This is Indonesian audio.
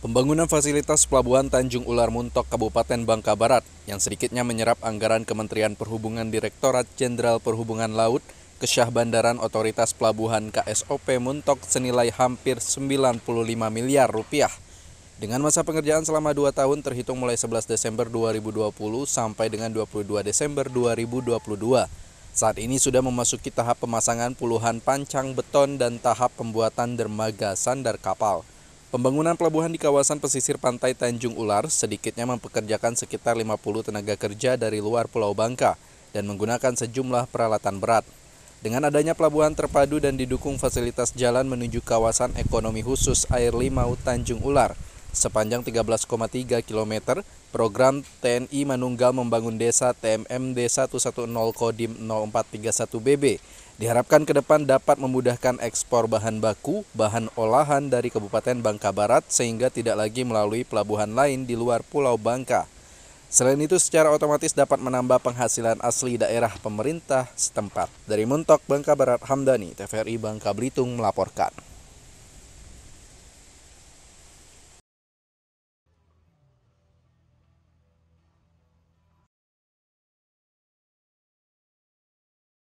Pembangunan fasilitas pelabuhan Tanjung Ular Muntok Kabupaten Bangka Barat yang sedikitnya menyerap anggaran Kementerian Perhubungan Direktorat Jenderal Perhubungan Laut ke Syah Bandaran Otoritas Pelabuhan KSOP Muntok senilai hampir 95 miliar rupiah. Dengan masa pengerjaan selama 2 tahun terhitung mulai 11 Desember 2020 sampai dengan 22 Desember 2022. Saat ini sudah memasuki tahap pemasangan puluhan pancang beton dan tahap pembuatan dermaga sandar kapal. Pembangunan pelabuhan di kawasan pesisir pantai Tanjung Ular sedikitnya mempekerjakan sekitar 50 tenaga kerja dari luar Pulau Bangka dan menggunakan sejumlah peralatan berat. Dengan adanya pelabuhan terpadu dan didukung fasilitas jalan menuju kawasan ekonomi khusus Air Limau Tanjung Ular – Sepanjang 13,3 km, program TNI Manunggal Membangun Desa TMMD 110 Kodim 0431BB diharapkan ke depan dapat memudahkan ekspor bahan baku, bahan olahan dari Kabupaten Bangka Barat sehingga tidak lagi melalui pelabuhan lain di luar Pulau Bangka. Selain itu secara otomatis dapat menambah penghasilan asli daerah pemerintah setempat. Dari Muntok, Bangka Barat, Hamdani, TVRI Bangka Belitung melaporkan.